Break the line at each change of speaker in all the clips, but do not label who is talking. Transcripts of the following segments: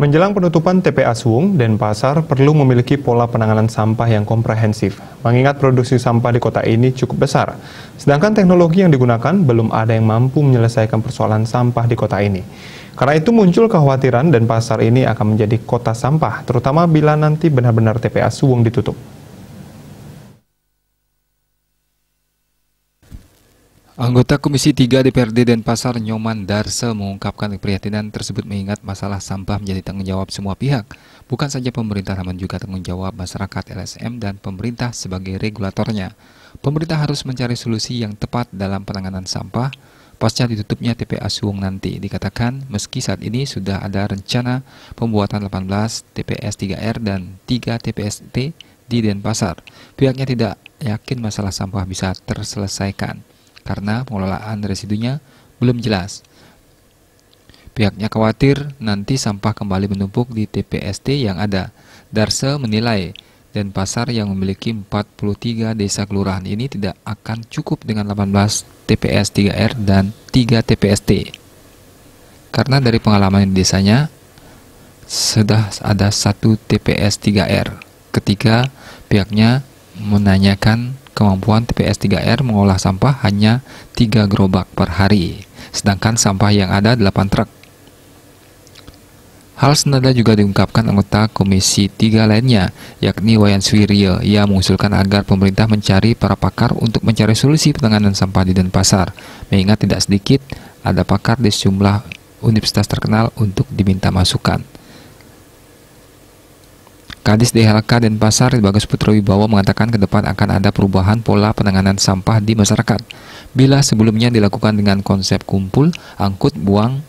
Menjelang penutupan TPA Suwung, Denpasar perlu memiliki pola penanganan sampah yang komprehensif, mengingat produksi sampah di kota ini cukup besar. Sedangkan teknologi yang digunakan belum ada yang mampu menyelesaikan persoalan sampah di kota ini. Karena itu muncul kekhawatiran Denpasar ini akan menjadi kota sampah, terutama bila nanti benar-benar TPA Suwung ditutup.
Anggota Komisi 3 DPRD Denpasar Nyoman Darse mengungkapkan keprihatinan tersebut mengingat masalah sampah menjadi tanggung jawab semua pihak, bukan saja pemerintah namun juga tanggung jawab masyarakat LSM dan pemerintah sebagai regulatornya. Pemerintah harus mencari solusi yang tepat dalam penanganan sampah pasca ditutupnya TPA Suwung nanti. Dikatakan meski saat ini sudah ada rencana pembuatan 18 TPS 3R dan 3 t di Denpasar, pihaknya tidak yakin masalah sampah bisa terselesaikan karena pengelolaan residunya belum jelas. Pihaknya khawatir nanti sampah kembali menumpuk di TPST yang ada. Darse menilai dan pasar yang memiliki 43 desa kelurahan ini tidak akan cukup dengan 18 TPS 3R dan 3 TPST. Karena dari pengalaman desanya sudah ada satu TPS 3R. Ketika pihaknya menanyakan kemampuan TPS 3R mengolah sampah hanya 3 gerobak per hari, sedangkan sampah yang ada 8 truk. Hal senada juga diungkapkan anggota Komisi 3 lainnya, yakni Wayan Swirio. Ia mengusulkan agar pemerintah mencari para pakar untuk mencari solusi penanganan sampah di Denpasar, mengingat tidak sedikit ada pakar di sejumlah universitas terkenal untuk diminta masukan. Kadis DHLK Denpasar Bagas Putra Wibawa mengatakan ke depan akan ada perubahan pola penanganan sampah di masyarakat. Bila sebelumnya dilakukan dengan konsep kumpul, angkut, buang,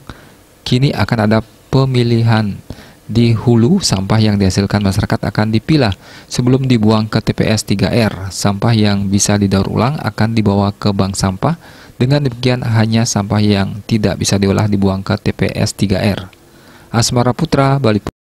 kini akan ada pemilihan di hulu, sampah yang dihasilkan masyarakat akan dipilah sebelum dibuang ke TPS 3R. Sampah yang bisa didaur ulang akan dibawa ke bank sampah. Dengan demikian hanya sampah yang tidak bisa diolah dibuang ke TPS 3R. Asmara Putra, Bali.